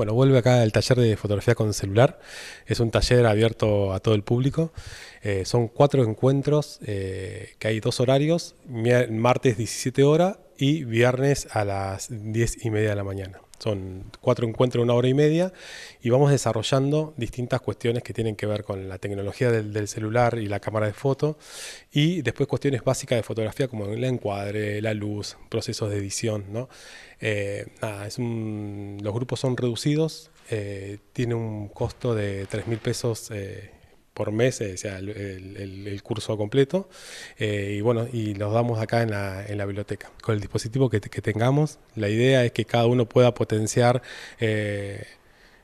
Bueno, vuelve acá el taller de fotografía con celular. Es un taller abierto a todo el público. Eh, son cuatro encuentros, eh, que hay dos horarios, martes 17 horas y viernes a las 10 y media de la mañana. Son cuatro encuentros, una hora y media, y vamos desarrollando distintas cuestiones que tienen que ver con la tecnología del, celular y la cámara de foto, y después cuestiones básicas de fotografía como el encuadre, la luz, procesos de edición. ¿no? Eh, es un, los grupos son reducidos, eh, tiene un costo de 3 mil pesos. Eh, por meses, o sea, el, curso completo. Eh, y bueno, y los damos acá en la, en la biblioteca. Con el dispositivo que, tengamos, la idea es que cada uno pueda potenciar eh,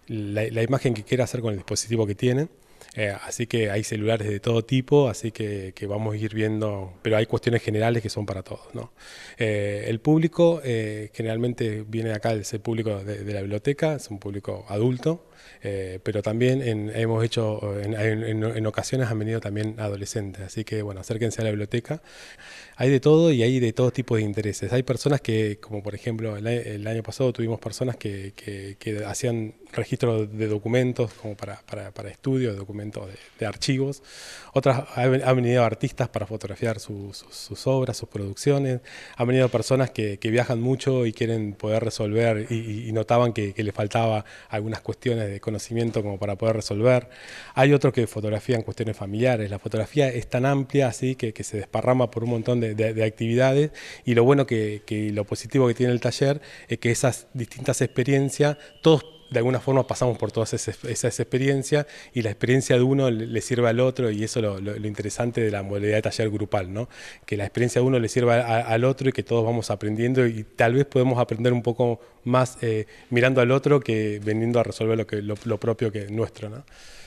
la, imagen que quiera hacer con el dispositivo que tiene. Eh, así que hay celulares de todo tipo, así que, vamos a ir viendo, pero hay cuestiones generales que son para todos. Eh, el público eh, generalmente viene acá, es el público de, la biblioteca, es un público adulto, pero también hemos hecho, en, ocasiones han venido también adolescentes, así que bueno, acérquense a la biblioteca. Hay de todo y hay de todo tipo de intereses. Hay personas que, como por ejemplo el, año pasado tuvimos personas que hacían registro de documentos como para, para, para estudios, documentos de, archivos. Otras han venido artistas para fotografiar sus obras, sus producciones. Han venido personas que, viajan mucho y quieren poder resolver y, notaban que, les faltaba algunas cuestiones de conocimiento como para poder resolver. Hay otros que fotografían cuestiones familiares. La fotografía es tan amplia así que, se desparrama por un montón de, actividades y lo bueno que, que lo positivo que tiene el taller es que esas distintas experiencias, todos de alguna forma pasamos por todas esas, experiencia experiencias y la experiencia de uno le, sirve al otro y eso es lo, interesante de la modalidad de taller grupal, ¿no? que la experiencia de uno le sirva al otro y que todos vamos aprendiendo y tal vez podemos aprender un poco más eh, mirando al otro que veniendo a resolver lo, que, lo, propio que es nuestro. ¿no?